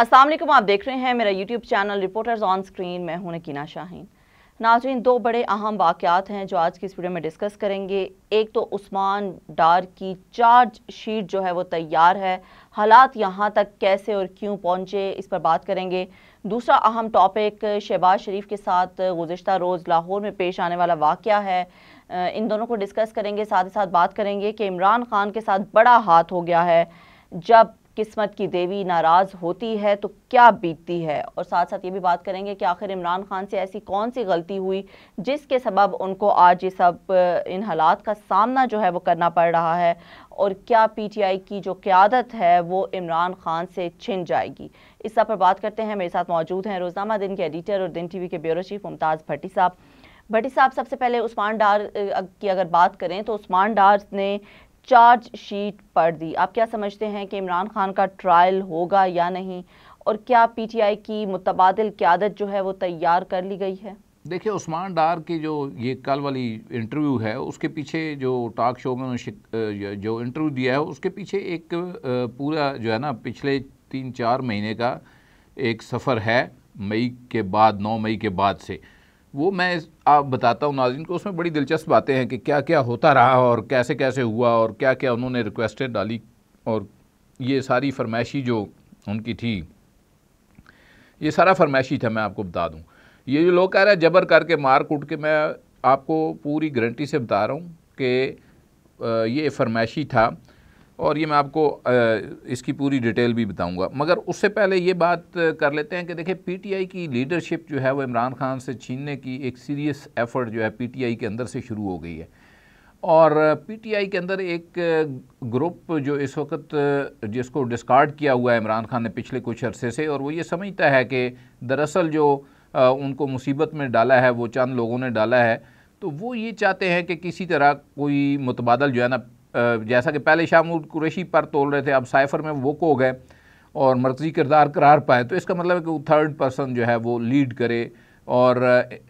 असलम आप देख रहे हैं मेरा YouTube channel reporters on screen मैं हूं नकीना शाहीन नाजरीन दो बड़े अहम वाक़ात हैं जो आज की इस वीडियो में डिस्कस करेंगे एक तो उस्मान डार की चार्ज शीट जो है वो तैयार है हालात यहाँ तक कैसे और क्यों पहुँचे इस पर बात करेंगे दूसरा अहम टॉपिक शहबाज शरीफ के साथ गुज्त रोज़ लाहौर में पेश आने वाला वाक़ है इन दोनों को डिस्कस करेंगे साथ ही साथ बात करेंगे कि इमरान खान के साथ बड़ा हाथ हो गया है जब किस्मत की देवी नाराज़ होती है तो क्या बीतती है और साथ साथ ये भी बात करेंगे कि आखिर इमरान खान से ऐसी कौन सी गलती हुई जिसके सबब उनको आज ये सब इन हालात का सामना जो है वो करना पड़ रहा है और क्या पीटीआई की जो क्यादत है वो इमरान खान से छिन जाएगी इस सब पर बात करते हैं मेरे साथ मौजूद हैं रोज़नामा दिन के एडिटर और दिन टी के ब्यूरो चीफ मुमताज़ भट्टी साहब भट्टी साहब सबसे पहले उस्मान डार की अगर बात करें तो उस्मान डार ने चार्ज शीट पढ़ दी आप क्या समझते हैं कि इमरान खान का ट्रायल होगा या नहीं और क्या पीटीआई की मुतबादल क्यादत जो है वो तैयार कर ली गई है देखिए उस्मान डार की जो ये कल वाली इंटरव्यू है उसके पीछे जो टॉक शो में उन्होंने जो इंटरव्यू दिया है उसके पीछे एक पूरा जो है ना पिछले तीन चार महीने का एक सफ़र है मई के बाद नौ मई के बाद से वो मैं आप बताता हूँ नाजिन को उसमें बड़ी दिलचस्प बातें हैं कि क्या क्या होता रहा और कैसे कैसे हुआ और क्या क्या उन्होंने रिक्वेस्टेड डाली और ये सारी फरमाइशी जो उनकी थी ये सारा फरमाइशी था मैं आपको बता दूँ ये जो लोग कह रहे हैं जबर करके मार कूट के मैं आपको पूरी गारंटी से बता रहा हूँ कि ये फरमाइशी था और ये मैं आपको इसकी पूरी डिटेल भी बताऊंगा मगर उससे पहले ये बात कर लेते हैं कि देखिए पीटीआई की लीडरशिप जो है वो इमरान खान से छीनने की एक सीरियस एफ़र्ट जो है पीटीआई के अंदर से शुरू हो गई है और पीटीआई के अंदर एक ग्रुप जो इस वक्त जिसको डिस्कार्ड किया हुआ है इमरान खान ने पिछले कुछ अरसे से और वो ये समझता है कि दरअसल जो उनको मुसीबत में डाला है वो चंद लोगों ने डाला है तो वो ये चाहते हैं कि किसी तरह कोई मुतबादल जो है ना जैसा कि पहले शाहमूद कुरैशी पर तोल रहे थे अब साइफर में वो को गए और मरकज़ी किरदार करार पाए तो इसका मतलब है कि वो थर्ड पर्सन जो है वो लीड करे और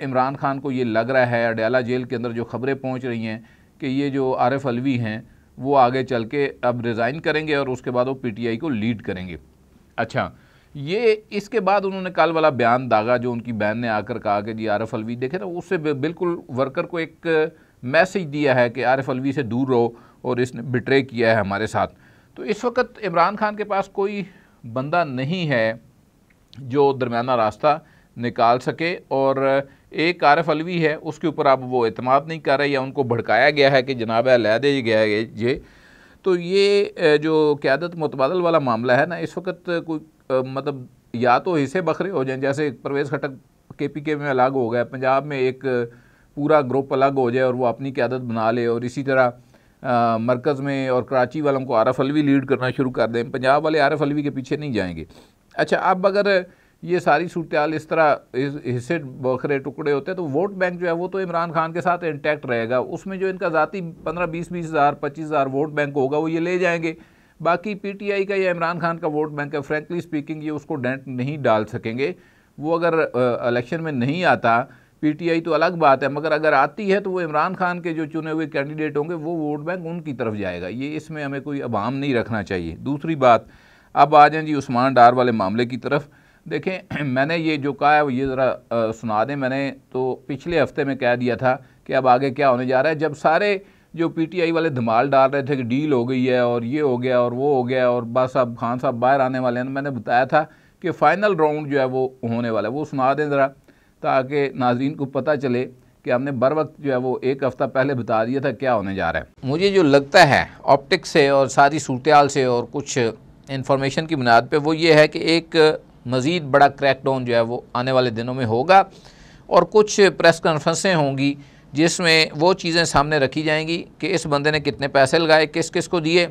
इमरान खान को ये लग रहा है अडयाला जेल के अंदर जो खबरें पहुंच रही हैं कि ये जो आरिफ अलवी हैं वो आगे चल के अब रिज़ाइन करेंगे और उसके बाद वो पीटीआई को लीड करेंगे अच्छा ये इसके बाद उन्होंने कल वाला बयान दागा जो उनकी बहन ने आकर कहा कि जी आरिफ अलवी देखे ना उससे बिल्कुल वर्कर को एक मैसेज दिया है कि आरिफ अलवी से दूर रहो और इसने बिट्रे किया है हमारे साथ तो इस वक्त इमरान खान के पास कोई बंदा नहीं है जो दरमियाना रास्ता निकाल सके और एक आरफ अलवी है उसके ऊपर आप वो अतमाद नहीं कर रहे या उनको भड़काया गया है कि जनाब अलहदे गया है ये तो ये जो क्यादत मुतबादल वाला मामला है ना इस वक्त कोई मतलब या तो हिस्से बखरे हो जाएं जैसे परवेज़ खटक के पी के में अलग हो गया पंजाब में एक पूरा ग्रुप अलग हो जाए और वो अपनी क्यादत बना ले और इसी तरह मरकज़ में और कराची वालों को आरफ अलवी लीड करना शुरू कर दें पंजाब वाले आरफ अलवी के पीछे नहीं जाएंगे अच्छा अब अगर ये सारी सूरत इस तरह हिस्से बखरे टुकड़े होते हैं तो वोट बैंक जो है वो तो इमरान खान के साथ इंटैक्ट रहेगा उसमें जो इनका ज़ाती पंद्रह बीस बीस हज़ार पच्चीस हज़ार वोट बैंक होगा वो ये ले जाएंगे बाकी पीटीआई का या इमरान खान का वोट बैंक है फ्रेंकली स्पीकिंग ये उसको डेंट नहीं डाल सकेंगे वो अगर इलेक्शन में नहीं आता पीटीआई तो अलग बात है मगर अगर आती है तो वो इमरान खान के जो चुने हुए कैंडिडेट होंगे वो वोट बैंक उनकी तरफ जाएगा ये इसमें हमें कोई अवाम नहीं रखना चाहिए दूसरी बात अब आ जाएँ जी उस्मान डार वाले मामले की तरफ देखें मैंने ये जो कहा है वो ये ज़रा सुना दें मैंने तो पिछले हफ्ते में कह दिया था कि अब आगे क्या होने जा रहा है जब सारे जो पीटीआई वाले धमाल डाल रहे थे कि डील हो गई है और ये हो गया और वो हो गया और बस अब खान साहब बाहर आने वाले हैं मैंने बताया था कि फ़ाइनल राउंड जो है वो होने वाला है वो सुना दें ज़रा ताकि नाजरीन को पता चले कि हमने बर वक्त जो है वो एक हफ़्ता पहले बता दिया था क्या होने जा रहा है मुझे जो लगता है ऑप्टिक से और सारी सूरत से और कुछ इन्फॉर्मेशन की बुनियाद पर वो ये है कि एक मज़ीद बड़ा क्रैकडाउन जो है वो आने वाले दिनों में होगा और कुछ प्रेस कॉन्फ्रेंसें होंगी जिसमें वो चीज़ें सामने रखी जाएंगी कि इस बंदे ने कितने पैसे लगाए किस किस को दिए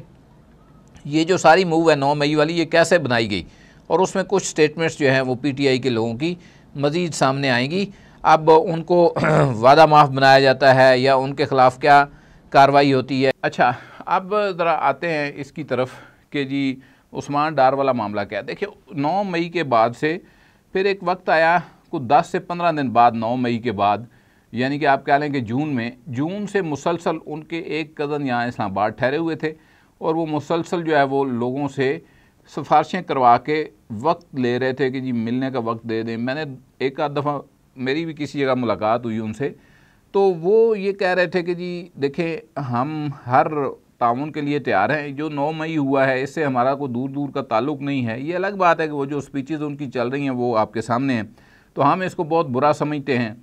ये जो सारी मूव है नौ मई वाली ये कैसे बनाई गई और उसमें कुछ स्टेटमेंट्स जो हैं वो पीटीआई के लोगों की मज़ीद सामने आएंगी अब उनको वादा माफ़ बनाया जाता है या उनके ख़िलाफ़ क्या कार्रवाई होती है अच्छा अब ज़रा आते हैं इसकी तरफ कि जी उस्मान डार वाला मामला क्या है देखिए नौ मई के बाद से फिर एक वक्त आया कुछ दस से पंद्रह दिन बाद नौ मई के बाद यानी कि आप कह लें कि जून में जून से मुसलसल उनके एक कज़न यहाँ इस्लामाबाद ठहरे हुए थे और वो मुसलसल जो है वो लोगों से सिफारशें करवा के वक्त ले रहे थे कि जी मिलने का वक्त दे दें मैंने एक आध दफ़ा मेरी भी किसी जगह मुलाकात हुई उनसे तो वो ये कह रहे थे कि जी देखें हम हर ताउन के लिए तैयार हैं जो नौ मई हुआ है इससे हमारा कोई दूर दूर का ताल्लुक नहीं है ये अलग बात है कि वो जो स्पीचेज़ उनकी चल रही हैं वो आपके सामने हैं तो हम इसको बहुत बुरा समझते हैं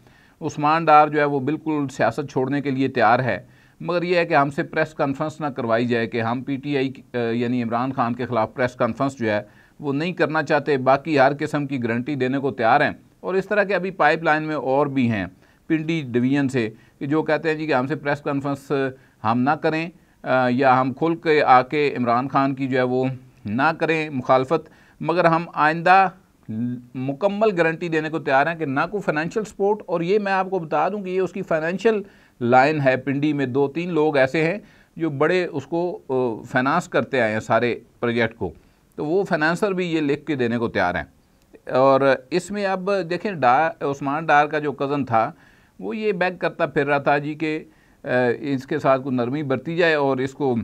उस्मान डार जो है वो बिल्कुल सियासत छोड़ने के लिए तैयार है मगर यह है कि हमसे प्रेस कॉन्फ्रेंस ना करवाई जाए कि हम पीटीआई यानी इमरान खान के ख़िलाफ़ प्रेस कॉन्फ्रेंस जो है वो नहीं करना चाहते बाकी हर किस्म की गारंटी देने को तैयार हैं और इस तरह के अभी पाइपलाइन में और भी हैं पिंडी डिवीजन से कि जो कहते हैं जी कि हमसे प्रेस कॉन्फ्रेंस हम ना करें आ, या हम खुल के आके इमरान खान की जो है वो ना करें मुखालफत मगर हम आइंदा मुकम्मल गारंटी देने को तैयार हैं कि ना को फाइनेंशियल सपोर्ट और ये मैं आपको बता दूं कि ये उसकी फाइनेंशियल लाइन है पिंडी में दो तीन लोग ऐसे हैं जो बड़े उसको फाइनेंस करते आए हैं सारे प्रोजेक्ट को तो वो फाइनेंसर भी ये लिख के देने को तैयार हैं और इसमें अब देखें डार उस्मान डार का जो कज़न था वो ये बैग करता फिर रहा था जी के इसके साथ को नरमी बरती जाए और इसको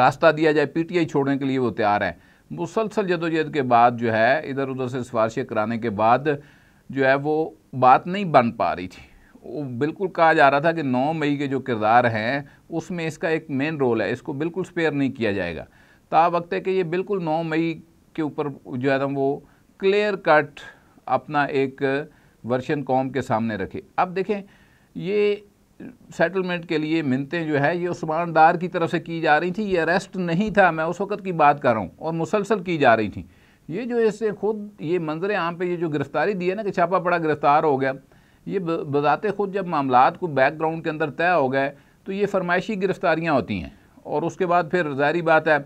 रास्ता दिया जाए पीटीआई छोड़ने के लिए वो तैयार है मुसलसल जदोजहद के बाद जो है इधर उधर से सिफारशें कराने के बाद जो है वो बात नहीं बन पा रही थी बिल्कुल कहा जा रहा था कि 9 मई के जो किरदार हैं उसमें इसका एक मेन रोल है इसको बिल्कुल स्पेयर नहीं किया जाएगा ता तो वक्त है कि ये बिल्कुल 9 मई के ऊपर जो है ना वो क्लियर कट अपना एक वर्शन कॉम के सामने रखे अब देखें ये सेटलमेंट के लिए मिनतें जो है ये उस्मान डार की तरफ से की जा रही थी ये अरेस्ट नहीं था मैं उस वक़्त की बात कर रहा हूँ और मुसलसल की जा रही थी ये जो इससे खुद ये मंजर आम पे ये जो गिरफ़्तारी दी है ना कि छापा पड़ा गिरफ़्तार हो गया ये बजात खुद जब मामला को बैकग्राउंड के अंदर तय हो गए तो ये फरमाइशी गिरफ्तारियाँ होती हैं और उसके बाद फिर ज़ाहरी बात है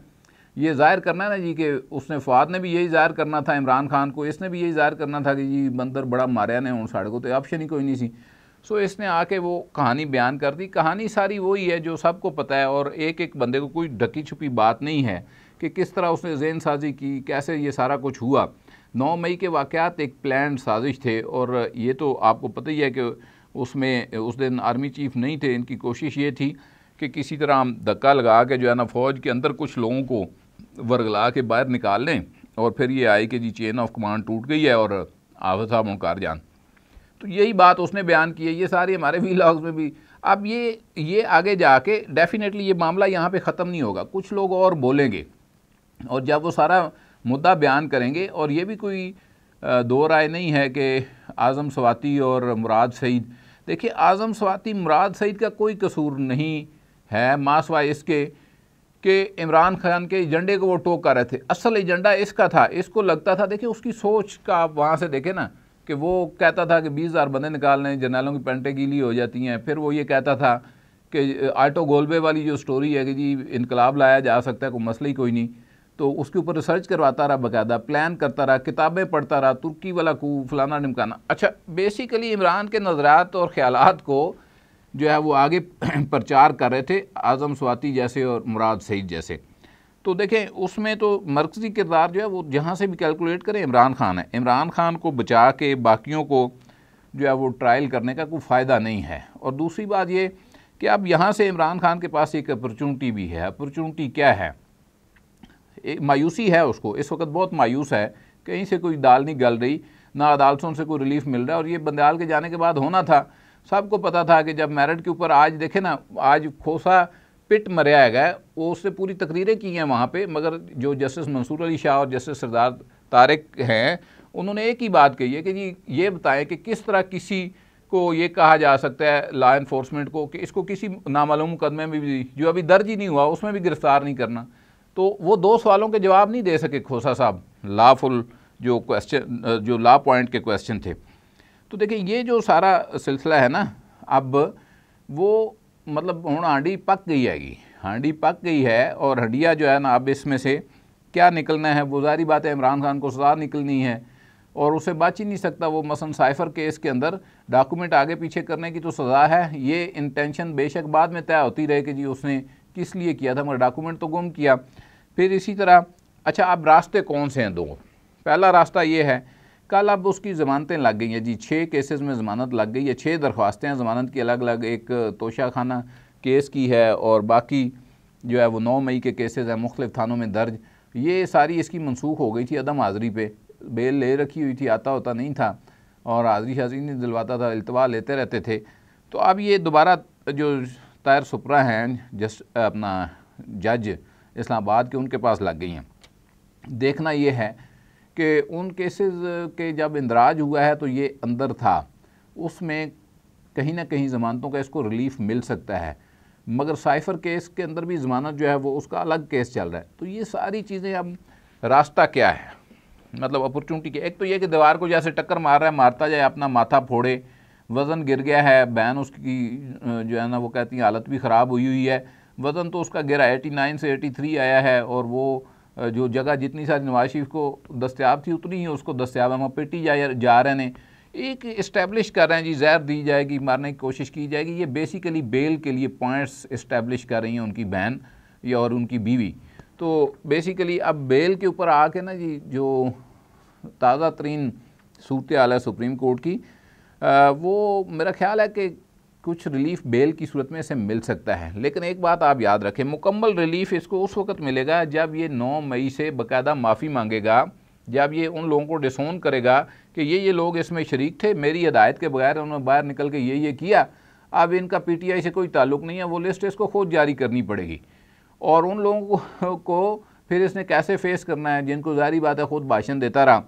ये ज़ाहिर करना है ना जी कि उसने फवाद ने भी यही ज़ाहिर करना था इमरान खान को इसने भी यही ज़ाहिर करना था कि जी बंदर बड़ा मारिया ने हूँ साढ़े को तो ऑप्शन ही कोई नहीं सी सो इसने आके वो कहानी बयान कर दी कहानी सारी वही है जो सबको पता है और एक एक बंदे को कोई ढकी छुपी बात नहीं है कि किस तरह उसने जेन साजी की कैसे ये सारा कुछ हुआ 9 मई के वाक़ात एक प्लान साजिश थे और ये तो आपको पता ही है कि उसमें उस दिन आर्मी चीफ नहीं थे इनकी कोशिश ये थी कि किसी तरह हम धक्का लगा के जो है ना फ़ौज के अंदर कुछ लोगों को वर्गला के बाहर निकाल लें और फिर ये आई कि जी चेन ऑफ कमांड टूट गई है और आफत साहब मुनकार जान तो यही बात उसने बयान की है ये सारी हमारे वी लॉग्स में भी अब ये ये आगे जाके डेफिनेटली ये मामला यहाँ पे ख़त्म नहीं होगा कुछ लोग और बोलेंगे और जब वो सारा मुद्दा बयान करेंगे और ये भी कोई दो राय नहीं है कि आज़म स्वाती और मुराद सईद देखिए आज़म स्वाति मुराद सईद का कोई कसूर नहीं है मासवा इसके कि इमरान खान के एजेंडे को वो टोक कर रहे थे असल एजेंडा इसका था इसको लगता था देखिए उसकी सोच का आप वहाँ से देखें ना कि वो कहता था कि बीस हज़ार बंदे निकालने जनरलों की पेंटें गीली हो जाती हैं फिर वो ये कहता था कि आटो गोलबे वाली जो स्टोरी है कि जी इनकलाब लाया जा सकता है कोई मसला ही कोई नहीं तो उसके ऊपर रिसर्च करवाता रहा बाकायदा प्लान करता रहा किताबें पढ़ता रहा तुर्की वाला को फलाना निमकाना अच्छा बेसिकली इमरान के नज़रात और ख्याल को जो है वो आगे प्रचार कर रहे थे आज़म स्वाति जैसे और मुराद सईद जैसे तो देखें उसमें तो मरकज़ी किरदार जो है वो जहाँ से भी कैलकुलेट करें इमरान खान है इमरान खान को बचा के बाकियों को जो है वो ट्रायल करने का कोई फ़ायदा नहीं है और दूसरी बात ये कि अब यहाँ से इमरान खान के पास एक अपॉर्चुनिटी भी है अपॉर्चुनिटी क्या है मायूसी है उसको इस वक्त बहुत मायूस है कहीं से कोई दाल नहीं गल रही ना अदालतों से कोई रिलीफ मिल रहा है और ये बंदयाल के जाने के बाद होना था सबको पता था कि जब मेरठ के ऊपर आज देखे ना आज खोसा पिट है गया वो उससे पूरी तकरीरें की हैं वहाँ पे मगर जो जस्टिस मंसूर अली शाह और जस्टिस सरदार तारिक हैं उन्होंने एक ही बात कही है कि जी ये बताएं कि किस तरह किसी को ये कहा जा सकता है लॉ इन्फोर्समेंट को कि इसको किसी नामालूम मुकदमे में भी जो अभी दर्ज ही नहीं हुआ उसमें भी गिरफ़्तार नहीं करना तो वो दो सवालों के जवाब नहीं दे सके खोसा साहब लाफुल जो क्वेश्चन जो ला पॉइंट के क्वेश्चन थे तो देखिए ये जो सारा सिलसिला है ना अब वो मतलब हूँ हांडी पक गई हैगी हांडी पक गई है और हंडिया जो है ना अब इसमें से क्या निकलना है वो जारी बात है इमरान खान को सजा निकलनी है और उसे बच ही नहीं सकता वो मसन साइफर केस के अंदर डॉक्यूमेंट आगे पीछे करने की तो सज़ा है ये इंटेंशन बेशक बाद में तय होती रहे कि जी उसने किस लिए किया था मगर डॉक्यूमेंट तो गुम किया फिर इसी तरह अच्छा अब रास्ते कौन से हैं दो पहला रास्ता ये है कल अब उसकी ज़मानतें लग गई हैं जी छः केसेस में ज़मानत लग गई है छः दरख्वास्तें हैं ज़मानत की अलग अलग एक तोशा खाना केस की है और बाकी जो है वो नौ मई के केसेस हैं मुख्तफ थानों में दर्ज ये सारी इसकी मनसूख हो गई थी अदम हाज़री पे बेल ले रखी हुई थी आता होता नहीं था और हाज़री हाज़री नहीं दिलवाता था अल्तवा लेते रहते थे तो अब ये दोबारा जो तायर सुपरा हैं जस्ट अपना जज इस्लामाबाद के उनके पास लग गई हैं देखना ये है कि उन केसेस के जब इंदराज हुआ है तो ये अंदर था उसमें कहीं ना कहीं ज़मानतों का इसको रिलीफ मिल सकता है मगर साइफर केस के अंदर भी ज़मानत जो है वो उसका अलग केस चल रहा है तो ये सारी चीज़ें अब रास्ता क्या है मतलब अपॉर्चुनिटी क्या एक तो ये कि दीवार को जैसे टक्कर मार रहा है मारता जाए अपना माथा फोड़े वज़न गिर गया है बैन उसकी जो है ना वो कहती हैं हालत भी ख़राब हुई हुई है वज़न तो उसका गिरा एटी नाइन से एटी थ्री आया है और वो जो जगह जितनी सारी नवाज शरीफ को दस्तियाब थी उतनी ही उसको दस्तियाब हम पेटी जा जा रहे हैं एक इस्टेब्लिश कर रहे हैं जी जहर दी जाएगी मारने की कोशिश की जाएगी ये बेसिकली बेल के लिए पॉइंट्स इस्टेब्लिश कर रही हैं उनकी बहन या और उनकी बीवी तो बेसिकली अब बेल के ऊपर आके ना जी जो ताज़ा तरीन सूरत आल है सुप्रीम कोर्ट की आ, वो मेरा ख्याल है कि कुछ रिलीफ बेल की सूरत में इसे मिल सकता है लेकिन एक बात आप याद रखें मुकम्मल रिलीफ इसको उस वक्त मिलेगा जब ये 9 मई से बकायदा माफ़ी मांगेगा जब ये उन लोगों को डिसोन करेगा कि ये ये लोग इसमें शरीक थे मेरी हदायत के बगैर उन्होंने बाहर निकल के ये ये किया अब इनका आई से कोई ताल्लुक नहीं है वो लिस्ट इसको खुद जारी करनी पड़ेगी और उन लोगों को, को फिर इसने कैसे फेस करना है जिनको जारी बात है खुद भाषण देता रहा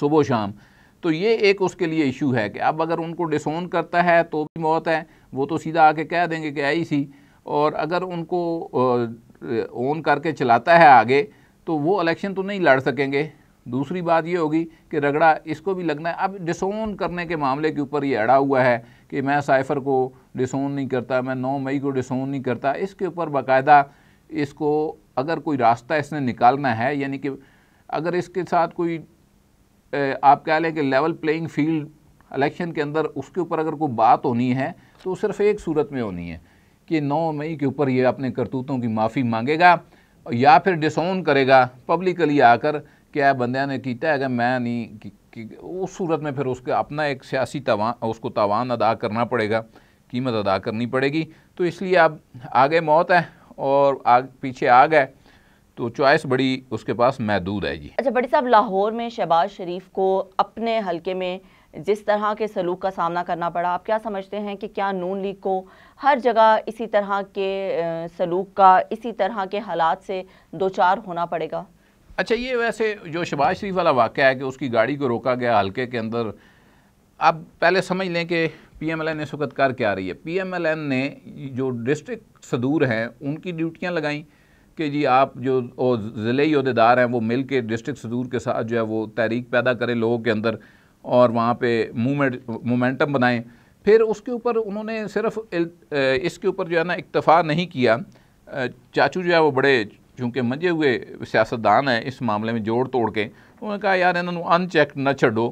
सुबह शाम तो ये एक उसके लिए इशू है कि अब अगर उनको डिसोन करता है तो भी मौत है वो तो सीधा आके कह देंगे कि आई सी और अगर उनको ओन करके चलाता है आगे तो वो इलेक्शन तो नहीं लड़ सकेंगे दूसरी बात ये होगी कि रगड़ा इसको भी लगना है अब डिसोन करने के मामले के ऊपर ये अड़ा हुआ है कि मैं साइफ़र को डिसोन नहीं करता मैं नौ मई को डिसोन नहीं करता इसके ऊपर बाकायदा इसको अगर कोई रास्ता इसने निकालना है यानी कि अगर इसके साथ कोई आप कह लें कि लेवल प्लेइंग फील्ड इलेक्शन के अंदर उसके ऊपर अगर कोई बात होनी है तो सिर्फ एक सूरत में होनी है कि 9 मई के ऊपर ये अपने करतूतों की माफ़ी मांगेगा या फिर डिसोन करेगा पब्लिकली आकर क्या बंदे ने किया अगर मैं नहीं कि, कि उस सूरत में फिर उसका अपना एक सियासी तवान उसको तावान अदा करना पड़ेगा कीमत अदा करनी पड़ेगी तो इसलिए अब आगे मौत है और आग पीछे आग है तो चॉइस बड़ी उसके पास महदूद है जी अच्छा बड़ी साहब लाहौर में शहबाज शरीफ को अपने हल्के में जिस तरह के सलूक का सामना करना पड़ा आप क्या समझते हैं कि क्या नून लीग को हर जगह इसी तरह के सलूक का इसी तरह के हालात से दो चार होना पड़ेगा अच्छा ये वैसे जो शहबाज शरीफ वाला वाक़ है कि उसकी गाड़ी को रोका गया हल्के के अंदर अब पहले समझ लें कि पी एम एल एन इस वक्त कर क्या रही है पी एम एल एन ने जो डिस्ट्रिक्ट सदूर हैं उनकी ड्यूटियाँ लगाईं कि जी आप जो ज़िले अहदेदार हैं वो मिल के डिस्ट्रिक्ट सदूर के साथ जो है वो तहरीक पैदा करें लोगों के अंदर और वहाँ पर मूमेंट मोमेंटम बनाएँ फिर उसके ऊपर उन्होंने सिर्फ इसके ऊपर जो है ना इक्तफ़ा नहीं किया चाचू जो है वो बड़े चूँकि मंजे हुए सियासतदान हैं इस मामले में जोड़ तोड़ के उन्होंने कहा यार इन्होंने अनचेक न छो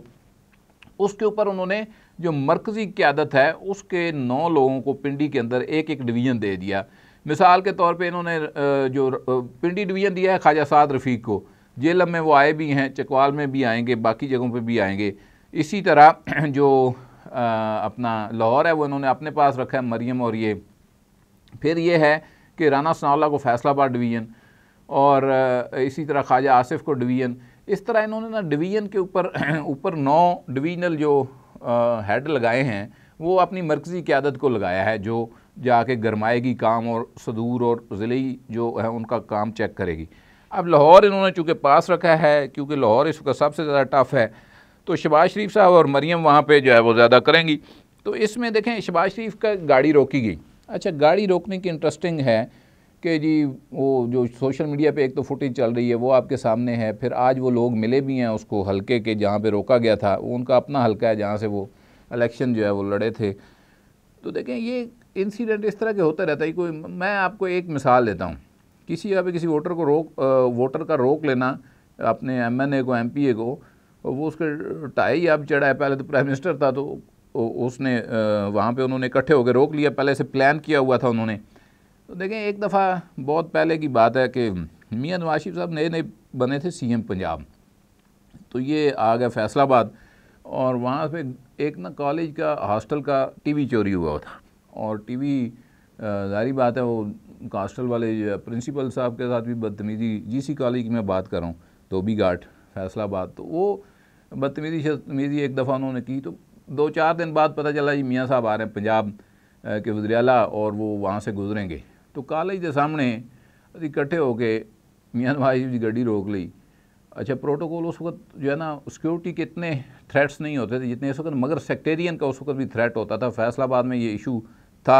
उसके ऊपर उन्होंने जो मरकज़ी क्यादत है उसके नौ लोगों को पिंडी के अंदर एक एक डिवीज़न दे दिया मिसाल के तौर पे इन्होंने जो पिंडी डिवीज़न दिया है ख्वाजा साद रफ़ीक को जेलम में वो आए भी हैं चकवाल में भी आएंगे बाकी जगहों पे भी आएंगे इसी तरह जो अपना लाहौर है वो इन्होंने अपने पास रखा है मरियम और ये फिर ये है कि राना सनावला को फैसलाबाद डिवीज़न और इसी तरह ख्वाजा आसिफ को डिवीज़न इस तरह इन्होंने ना डिवीज़न के ऊपर ऊपर नौ डिवीज़नल जो हेड लगाए हैं वो अपनी मरकज़ी क्यादत को लगाया है जो जाके गरमाएगी काम और सदूर और ज़िले जो है उनका काम चेक करेगी अब लाहौर इन्होंने चूँकि पास रखा है क्योंकि लाहौर इस वक्त सबसे ज़्यादा टफ है तो शबाज शरीफ साहब और मरीम वहाँ पर जो है वो ज़्यादा करेंगी तो इसमें देखें शबाज शरीफ का गाड़ी रोकी गई अच्छा गाड़ी रोकने की इंटरेस्टिंग है कि जी वो जो सोशल मीडिया पे एक तो फुटेज चल रही है वो आपके सामने है फिर आज वो लोग मिले भी हैं उसको हल्के के जहाँ पे रोका गया था वो उनका अपना हल्का है जहाँ से वो इलेक्शन जो है वो लड़े थे तो देखें ये इंसिडेंट इस तरह के होते रहता है कोई मैं आपको एक मिसाल देता हूँ किसी अभी किसी वोटर को रोक वोटर का रोक लेना अपने एमएनए को एमपीए को वो उसके टाई अब चढ़ा है पहले तो प्राइम मिनिस्टर था तो उसने वहाँ पे उन्होंने इकट्ठे होकर रोक लिया पहले से प्लान किया हुआ था उन्होंने तो देखें एक दफ़ा बहुत पहले की बात है कि मियाँ नवाज शरीफ साहब नए नए बने थे एम पंजाब तो ये आ गया फैसलाबाद और वहाँ पे एक ना कॉलेज का हॉस्टल का वी चोरी हुआ था और टीवी जारी बात है वो कास्टल वाले प्रिंसिपल साहब के साथ भी बदतमीज़ी जीसी कॉलेज की मैं बात कर रहा हूँ धोबी तो घाट फैसलाबाद तो वो बदतमीज़ी शतमीजी एक दफ़ा उन्होंने की तो दो चार दिन बाद पता चला जी मियाँ साहब आ रहे हैं पंजाब के वजरियाला और वो वहाँ से गुजरेंगे तो कॉलेज के सामने अभी इकट्ठे ਹੋ ਕੇ मियाँ नवाज जी गड्डी रोक ली अच्छा प्रोटोकॉल उस वक्त जो है ना सिक्योरिटी के इतने थ्रेट्स नहीं होते थे जितने इस वक्त मगर सेक्टेरियन का उस वक्त भी थ्रेट होता था फैसलाबाद में ये इशू था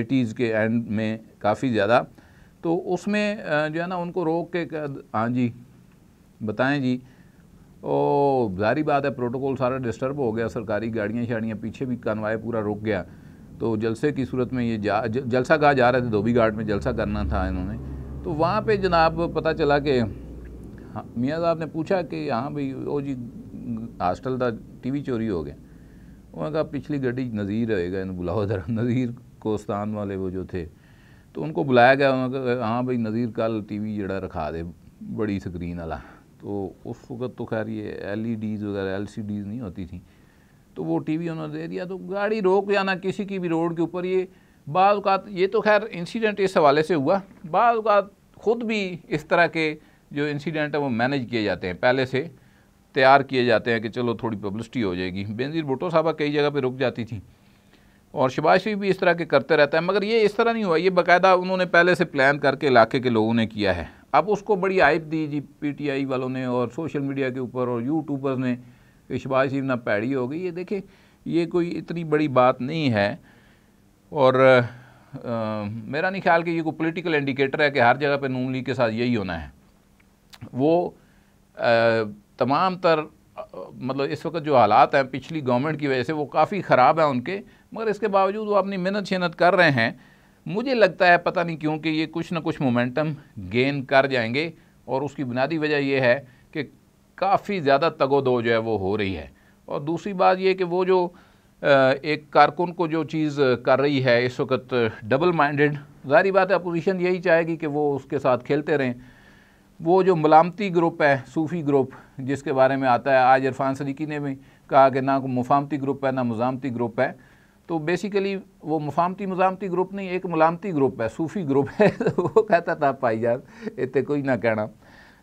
एटीज़ के एंड में काफ़ी ज़्यादा तो उसमें जो है ना उनको रोक के हाँ जी बताएं जी ओ जारी बात है प्रोटोकॉल सारा डिस्टर्ब हो गया सरकारी गाड़ियाँ शाड़ियाँ पीछे भी कानवाए पूरा रुक गया तो जलसे की सूरत में ये जा ज, जलसा कहा जा रहे थे धोबी घाट में जलसा करना था इन्होंने तो वहाँ पे जनाब पता चला कि हाँ, मियाँ साहब ने पूछा कि हाँ भाई ओ जी हॉस्टल का टी चोरी हो गया उन्होंने कहा पिछली गड्डी नज़ीर रहेगा इन बुलाओ ज़रा नज़ीर कोस्तान वाले वो जो थे तो उनको बुलाया गया उन्होंने कहा हाँ भाई नज़ीर कल टी वी जरा रखा दे बड़ी स्क्रीन वाला तो उस वक़्त तो खैर ये एल ई डीज़ वगैरह एल सी डीज़ नहीं होती थी तो वो टी वी उन्होंने दे दिया तो गाड़ी रोक जाना किसी की भी रोड के ऊपर ये बाद ये तो खैर इंसीडेंट इस हवाले से हुआ बाद ख़ुद भी इस तरह के जो इंसीडेंट है वो मैनेज किए जाते हैं पहले से तैयार किए जाते हैं कि चलो थोड़ी पब्लिसिटी हो जाएगी बेनज़ीर भुटो साहबा कई जगह पर रुक जाती थी और शबाज शरीफ भी इस तरह के करते रहता है मगर ये इस तरह नहीं हुआ ये बाकायदा उन्होंने पहले से प्लान करके इलाके के लोगों ने किया है अब उसको बड़ी आइप दी जी पीटीआई वालों ने और सोशल मीडिया के ऊपर और यूट्यूबर्स ने कि शबाज शरीफ ना पैड़ी हो गई ये देखे ये कोई इतनी बड़ी बात नहीं है और आ, मेरा नहीं ख्याल कि ये कोई पोलिटिकल इंडिकेटर है कि हर जगह पर नून लीग के साथ यही होना है वो आ, तमाम तर मतलब इस वक्त जो हालात हैं पिछली गवर्नमेंट की वजह से वो काफ़ी ख़राब हैं उनके मगर इसके बावजूद वो अपनी मेहनत शहनत कर रहे हैं मुझे लगता है पता नहीं क्यों कि ये कुछ ना कुछ मोमेंटम गेन कर जाएंगे और उसकी बुनियादी वजह यह है कि काफ़ी ज़्यादा तगोदो जो है वो हो रही है और दूसरी बात ये कि वो जो एक कारकुन को जो चीज़ कर रही है इस वक्त डबल माइंडेड जारी बात है अपोजिशन यही चाहेगी कि वो उसके साथ खेलते रहें वो जो मलामती ग्रुप है सूफ़ी ग्रुप जिसके बारे में आता है आज इरफान सदीकी ने भी कहा कि ना मुफामती ग्रुप है ना मुजामती ग्रुप है तो बेसिकली वो मुफामती मुजामती ग्रुप नहीं एक मलामती ग्रुप है सूफ़ी ग्रुप है तो वो कहता था भाई यार इतने कोई ना कहना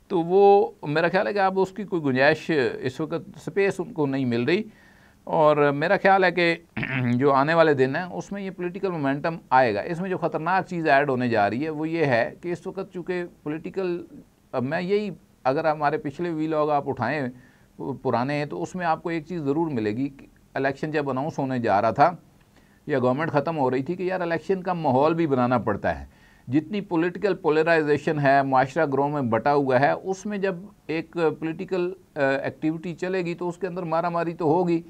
तो वो मेरा ख्याल है कि अब उसकी कोई गुंजाइश इस वक्त स्पेस उनको नहीं मिल रही और मेरा ख्याल है कि जो आने वाले दिन हैं उसमें ये पॉलिटिकल मोमेंटम आएगा इसमें जो ख़तरनाक चीज़ ऐड होने जा रही है वो ये है कि इस वक्त चूँकि पॉलिटिकल अब मैं यही अगर हमारे पिछले वीलॉग आप उठाएँ पुराने हैं तो उसमें आपको एक चीज़ ज़रूर मिलेगी कि इलेक्शन जब अनाउंस होने जा रहा था या गवर्नमेंट ख़त्म हो रही थी कि यार इलेक्शन का माहौल भी बनाना पड़ता है जितनी पॉलिटिकल पोलराइजेशन है माशरा ग्रोह में बटा हुआ है उसमें जब एक पॉलिटिकल एक्टिविटी चलेगी तो उसके अंदर मारा मारी तो होगी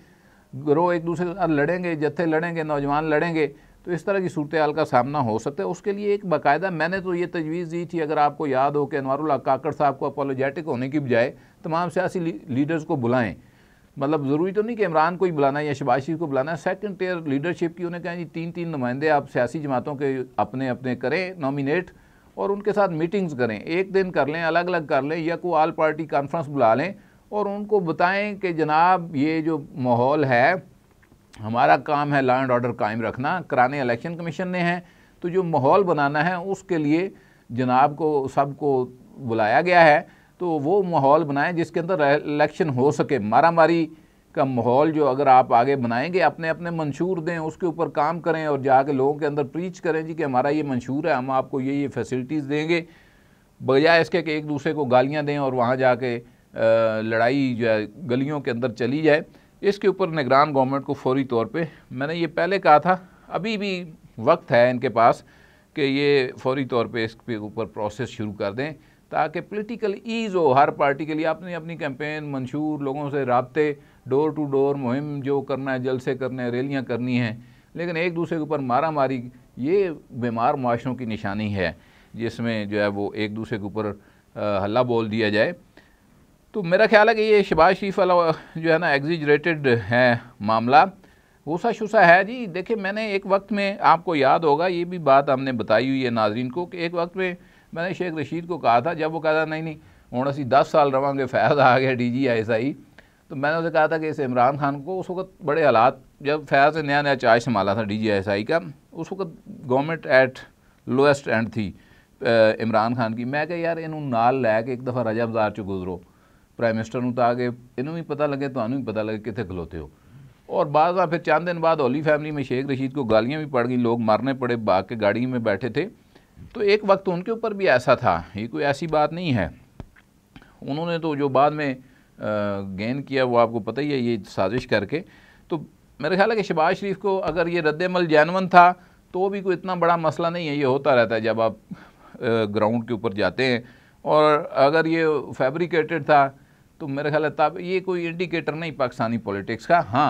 ग्रोह एक दूसरे के साथ लड़ेंगे जत्थे लड़ेंगे नौजवान लड़ेंगे तो इस तरह की सूरत हाल का सामना हो सकता है उसके लिए एक बाकायदा मैंने तो ये तजवीज़ दी थी अगर आपको याद हो कि अनवारुल्ला काकड़ साहब को अपोलोजेटिक होने की बजाय तमाम सियासी लीडर्स को बुलाएं मतलब ज़रूरी तो नहीं कि इमरान को ही बुलाना है या शबाज शरीफ को बुलाना है सेकंड टेयर लीडरशिप की उन्हें कहें तीन तीन नुमाइंदे आप सियासी जमातों के अपने अपने करें नॉमिनेट और उनके साथ मीटिंग्स करें एक दिन कर लें अलग अलग कर लें या को आल पार्टी कॉन्फ्रेंस बुला लें और उनको बताएं कि जनाब ये जो माहौल है हमारा काम है लॉ एंड ऑर्डर कायम रखना कराने इलेक्शन कमीशन ने है तो जो माहौल बनाना है उसके लिए जनाब को सबको बुलाया गया है तो वो माहौल बनाएं जिसके अंदर इलेक्शन हो सके मारामारी का माहौल जो अगर आप आगे बनाएंगे अपने अपने मंशूर दें उसके ऊपर काम करें और जाके लोगों के अंदर प्रीच करें जी कि हमारा ये मंशूर है हम आपको ये ये फैसिलिटीज़ देंगे बजाय इसके कि एक दूसरे को गालियाँ दें और वहाँ जाके लड़ाई जो है गलियों के अंदर चली जाए इसके ऊपर निगरान गवर्नमेंट को फौरी तौर पे मैंने ये पहले कहा था अभी भी वक्त है इनके पास कि ये फौरी तौर पे इसके ऊपर प्रोसेस शुरू कर दें ताकि पोलिटिकल ईज़ हो हर पार्टी के लिए आपने अपनी कैंपेन मंशूर लोगों से रबते डोर टू डोर मुहिम जो करना है जलसे करने हैं रैलियाँ करनी हैं लेकिन एक दूसरे के ऊपर मारा मारी ये बीमार माशरों की निशानी है जिसमें जो है वो एक दूसरे के ऊपर हल्ला बोल दिया जाए तो मेरा ख्याल है कि ये शबाज शरीफ वाला जो है ना एग्जिजरेटेड है मामला गुस्सा शुसा है जी देखिए मैंने एक वक्त में आपको याद होगा ये भी बात हमने बताई हुई है नाजरीन को कि एक वक्त में मैंने शेख रशीद को कहा था जब वो कहता नहीं नहीं हूँ असी दस साल रहेंगे फैज़ आ गया D G I S I तो मैंने उसे कहा था कि इस इमरान खान को उस वक्त बड़े हालात जब फैज़ ने नया नया चार्ज संभाला था D G I S I का उस वक्त गवर्नमेंट एट लोएस्ट एंड थी इमरान खान की मैं कह यार इनू नाल लैके एक दफ़ा बाजार च गुजरो प्राइम मिनिस्टर तो आ गए इन्हों भी पता लगे तो भी पता लगे कितने खलोते हो और बाद फिर चंद दिन बाद ओली फैमिली में शेख रशीद को गालियाँ भी पड़ गई लोग मारने पड़े भाग के गाड़ी में बैठे थे तो एक वक्त उनके ऊपर भी ऐसा था ये कोई ऐसी बात नहीं है उन्होंने तो जो बाद में गेंद किया वो आपको पता ही है ये साजिश करके तो मेरे ख्याल है कि शबाज शरीफ को अगर ये रद्दमल जैनवन था तो भी कोई इतना बड़ा मसला नहीं है ये होता रहता है जब आप ग्राउंड के ऊपर जाते हैं और अगर ये फैब्रिकेटेड था तो मेरे ख्याल तब ये कोई इंडिकेटर नहीं पाकिस्तानी पॉलिटिक्स का हाँ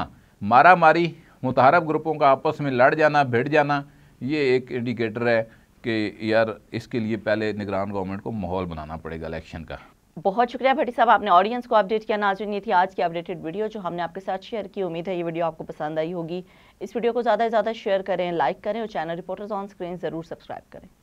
मारा मारी मुतहरब ग्रुपों का आपस में लड़ जाना भिड़ जाना ये एक इंडिकेटर है कि यार इसके लिए पहले निगरान गवर्नमेंट को माहौल बनाना पड़ेगा इलेक्शन का बहुत शुक्रिया भट्टी साहब आपने ऑडियंस को अपडेट किया नाजरन ये थी आज की अपडेटेड वीडियो जो हमने आपके साथ शेयर की उम्मीद है ये वीडियो आपको पसंद आई होगी इस वीडियो को ज़्यादा से ज़्यादा शेयर करें लाइक करें और चैनल रिपोर्टर्स ऑन स्क्रीन ज़रूर सब्सक्राइब करें